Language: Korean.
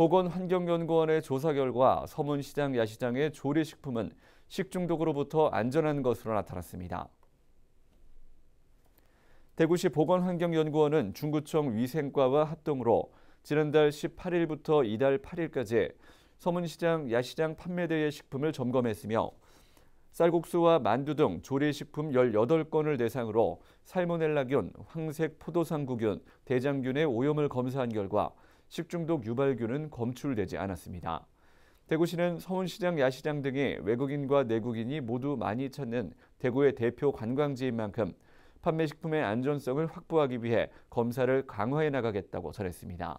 보건환경연구원의 조사 결과 서문시장 야시장의 조리식품은 식중독으로부터 안전한 것으로 나타났습니다. 대구시 보건환경연구원은 중구청 위생과와 합동으로 지난달 18일부터 이달 8일까지 서문시장 야시장 판매대의 식품을 점검했으며 쌀국수와 만두 등 조리식품 18건을 대상으로 살모넬라균, 황색 포도상구균, 대장균의 오염을 검사한 결과 식중독 유발균은 검출되지 않았습니다. 대구시는 서울시장, 야시장 등의 외국인과 내국인이 모두 많이 찾는 대구의 대표 관광지인 만큼 판매 식품의 안전성을 확보하기 위해 검사를 강화해 나가겠다고 전했습니다.